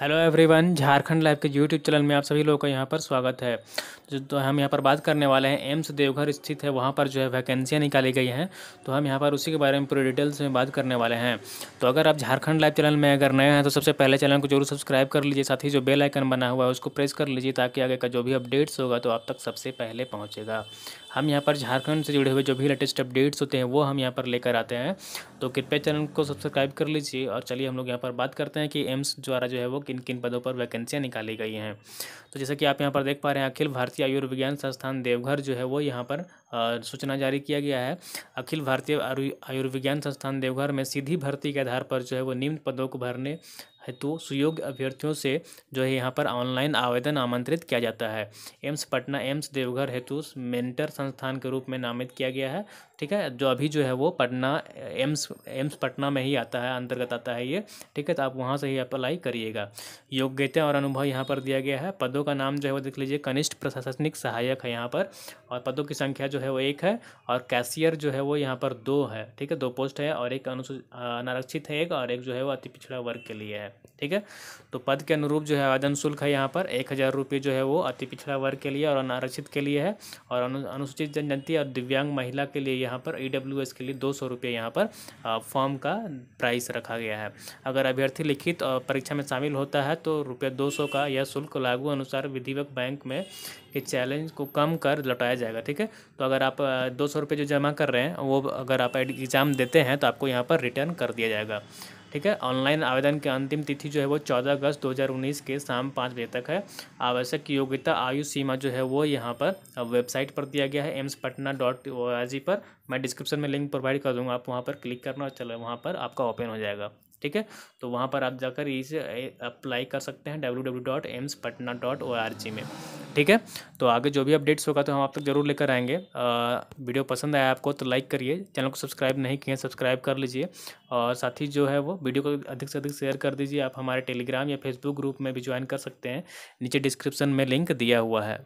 hello everyone Jharkhand live के YouTube channel में आप सभी लोगों का यहाँ पर स्वागत है जो तो हम यहाँ पर बात करने वाले हैं एम्स देवघर स्थित है वहाँ पर जो है वैकेंसियाँ निकाली गई हैं तो हम यहाँ पर उसी के बारे में पूरे डिटेल्स में बात करने वाले हैं तो अगर आप झारखंड लाइव चैनल में अगर नए हैं तो सबसे पहले चैनल को जरूर सब्सक्राइब कर लीजिए साथ ही जो बेलाइकन बना हुआ है उसको प्रेस कर लीजिए ताकि आगे का जो भी अपडेट्स होगा तो आप तक सबसे पहले पहुँचेगा हम यहाँ पर झारखंड से जुड़े हुए जो भी लेटेस्ट अपडेट्स होते हैं वो हम यहाँ पर लेकर आते हैं तो कृपया चैनल को सब्सक्राइब कर लीजिए और चलिए हम लोग यहाँ पर बात करते हैं कि एम्स द्वारा जो है वो किन किन पदों पर वैकेंसियाँ निकाली गई हैं तो जैसे कि आप यहाँ पर देख पा रहे हैं अखिल भारतीय आयुर्विज्ञान संस्थान देवघर जो है वो यहाँ पर सूचना जारी किया गया है अखिल भारतीय आयुर्विज्ञान संस्थान देवघर में सीधी भर्ती के आधार पर जो है वो निम्न पदों को भरने हेतु सुयोग्य अभ्यर्थियों से जो है यहाँ पर ऑनलाइन आवेदन आमंत्रित किया जाता है एम्स पटना एम्स देवघर हेतु मेंटर संस्थान के रूप में नामित किया गया है ठीक है जो अभी जो है वो पटना एम्स एम्स पटना में ही आता है अंतर्गत आता है ये ठीक है तो आप वहाँ से ही अप्लाई करिएगा योग्यता और अनुभव यहाँ पर दिया गया है पदों का नाम जो है वो देख लीजिए कनिष्ठ प्रशासनिक सहायक है यहाँ पर और पदों की संख्या जो है वो एक है और कैशियर जो है वो यहाँ पर दो है ठीक है दो पोस्ट है और एक अनुसूचित अनारक्षित है एक और एक जो है वो अति पिछड़ा वर्ग के लिए है ठीक है तो पद के अनुरूप जो है आवेदन शुल्क है यहाँ पर एक हज़ार रुपये जो है वो अति पिछड़ा वर्ग के लिए और अनारक्षित के लिए है और अनु, अनुसूचित जनजाति और दिव्यांग महिला के लिए यहाँ पर ई e के लिए दो सौ रुपये यहाँ पर फॉर्म का प्राइस रखा गया है अगर अभ्यर्थी लिखित परीक्षा में शामिल होता है तो रुपये दो का यह शुल्क लागू अनुसार विधिवत बैंक में के चैलेंज को कम कर लौटाया जाएगा ठीक है तो अगर आप दो सौ रुपये जो जमा कर रहे हैं वो अगर आप एग्ज़ाम देते हैं तो आपको यहाँ पर रिटर्न कर दिया जाएगा ठीक है ऑनलाइन आवेदन की अंतिम तिथि जो है वो चौदह अगस्त 2019 के शाम पाँच बजे तक है आवश्यक योग्यता आयु सीमा जो है वो यहाँ पर वेबसाइट पर दिया गया है AIIMS Patna dot O R G पर मैं डिस्क्रिप्शन में लिंक प्रोवाइड कर दूँगा आप वहाँ पर क्लिक करना और चलो वहाँ पर आपका ओपन हो जाएगा ठीक है तो वहाँ पर आप जाकर इसे अप्लाई कर सकते हैं W W dot AIIMS Patna dot O R G में ठीक है तो आगे जो भी अपडेट्स होगा तो हम आप तक जरूर लेकर आएंगे वीडियो पसंद आया आपको तो लाइक करिए चैनल को सब्सक्राइब नहीं किए सब्सक्राइब कर लीजिए और साथ ही जो है वो वीडियो को अधिक से अधिक शेयर कर दीजिए आप हमारे टेलीग्राम या फेसबुक ग्रुप में भी ज्वाइन कर सकते हैं नीचे डिस्क्रिप्शन में लिंक दिया हुआ है